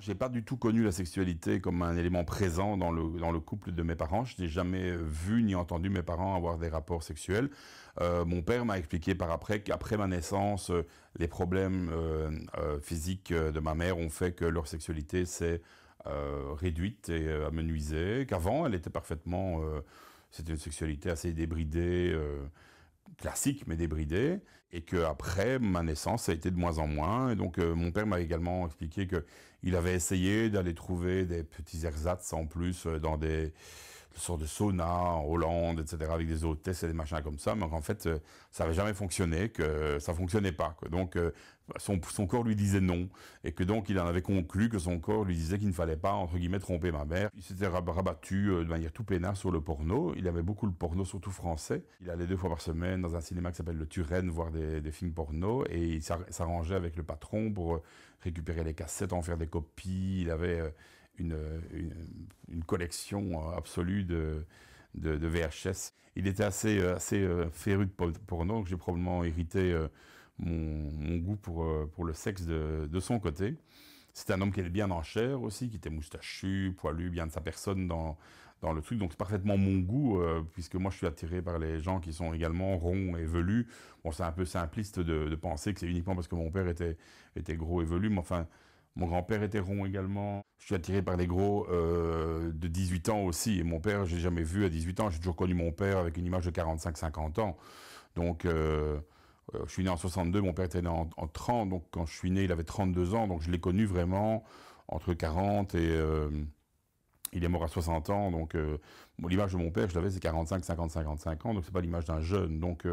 J'ai pas du tout connu la sexualité comme un élément présent dans le, dans le couple de mes parents. Je n'ai jamais vu ni entendu mes parents avoir des rapports sexuels. Euh, mon père m'a expliqué par après qu'après ma naissance, euh, les problèmes euh, physiques de ma mère ont fait que leur sexualité s'est réduite et amenuisée, qu'avant elle était parfaitement... c'était une sexualité assez débridée classique mais débridée. et que après ma naissance ça a été de moins en moins et donc mon père m'a également expliqué que il avait essayé d'aller trouver des petits ersatz en plus euh, dans des sortes de saunas en Hollande, etc., avec des hôtesses et des machins comme ça, mais en fait, euh, ça n'avait jamais fonctionné, que ça fonctionnait pas. Donc, euh, son, son, corps lui disait non, et que donc il en avait conclu que son corps lui disait qu'il ne fallait pas, entre guillemets, tromper ma mère. Il s'était rabattu de manière tout peinard sur le porno. Il avait beaucoup le porno, surtout français. Il allait deux fois par semaine dans un cinéma qui s'appelle le Turenne voir des, des films porno, et il s'arrangeait avec le patron pour récupérer les cassettes, en faire des il avait euh, une, une, collection euh, absolue de, de, VHS. Il était assez, euh, assez féru de porno, que j'ai probablement hérité mon, goût pour, pour le sexe de, de son côté. C'est un homme qui était bien en chair aussi, qui était moustachu, poilu, bien de sa personne dans, dans le truc. Donc c'est parfaitement mon goût, puisque moi je suis attiré par les gens qui sont également ronds et velus. Bon, c'est un peu simpliste de, de penser que c'est uniquement parce que mon père était, était gros et velu, mais enfin, mon grand-père était rond également. Je suis attiré par les gros euh, de 18 ans aussi. Et mon père, j'ai jamais vu à 18 ans. J'ai toujours connu mon père avec une image de 45-50 ans. Donc, euh, euh, je suis né en 62, mon père était né en, 30. Donc, quand je suis né, il avait 32 ans. Donc, je l'ai connu vraiment entre 40 et... il est mort à 60 ans, donc l'image de mon père, je l'avais, c'est 45, 50, 55 ans, donc c'est pas l'image d'un jeune. Donc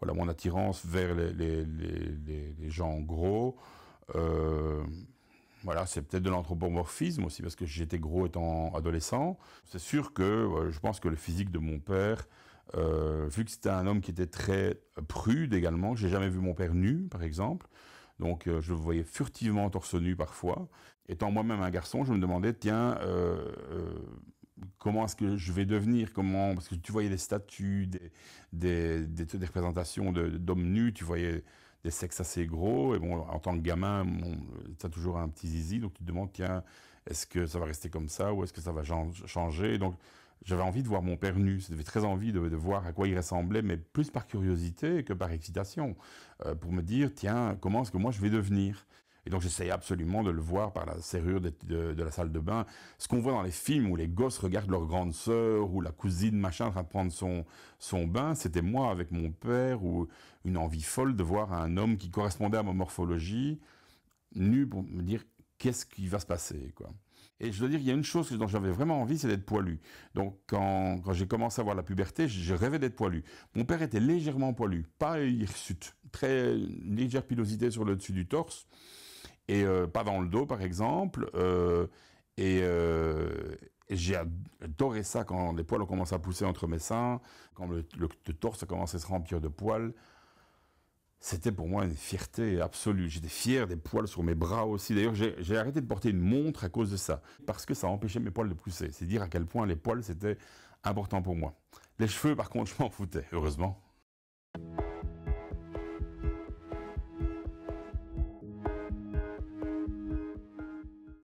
voilà, mon attirance vers les, gens gros, voilà, c'est peut-être de l'anthropomorphisme aussi, parce que j'étais gros étant adolescent. C'est sûr que euh, je pense que le physique de mon père, euh, vu que c'était un homme qui était très prude également, j'ai jamais vu mon père nu, par exemple. Donc euh, je le voyais furtivement torse nu parfois. Étant moi-même un garçon, je me demandais, tiens, comment est-ce que je vais devenir Comment Parce que tu voyais des statues, des, représentations d'hommes nus, tu voyais des sexes assez gros. Et bon, en tant que gamin, tu as toujours un petit zizi, donc tu te demandes, tiens, est-ce que ça va rester comme ça ou est-ce que ça va changer Donc, j'avais envie de voir mon père nu, j'avais très envie de, voir à quoi il ressemblait, mais plus par curiosité que par excitation, euh, pour me dire, tiens, comment est-ce que moi je vais devenir et donc j'essayais absolument de le voir par la serrure de, de, la salle de bain. Ce qu'on voit dans les films où les gosses regardent leur grande sœur ou la cousine machin en train de prendre son, son bain, c'était moi avec mon père ou une envie folle de voir un homme qui correspondait à ma morphologie, nu pour me dire qu'est-ce qui va se passer, quoi. Et je dois dire, il y a une chose dont j'avais vraiment envie, c'est d'être poilu. Donc, quand, quand j'ai commencé à avoir la puberté, je rêvais d'être poilu. Mon père était légèrement poilu, pas hirsute, très légère pilosité sur le dessus du torse et euh, pas dans le dos par exemple. Euh, et, euh, j'ai adoré ça quand les poils ont commencé à pousser entre mes seins, quand le, torse a commencé à se remplir de poils. C'était pour moi une fierté absolue. J'étais fier des poils sur mes bras aussi. D'ailleurs, j'ai arrêté de porter une montre à cause de ça, parce que ça empêchait mes poils de pousser. C'est dire à quel point les poils, c'était important pour moi. Les cheveux, par contre, je m'en foutais, heureusement.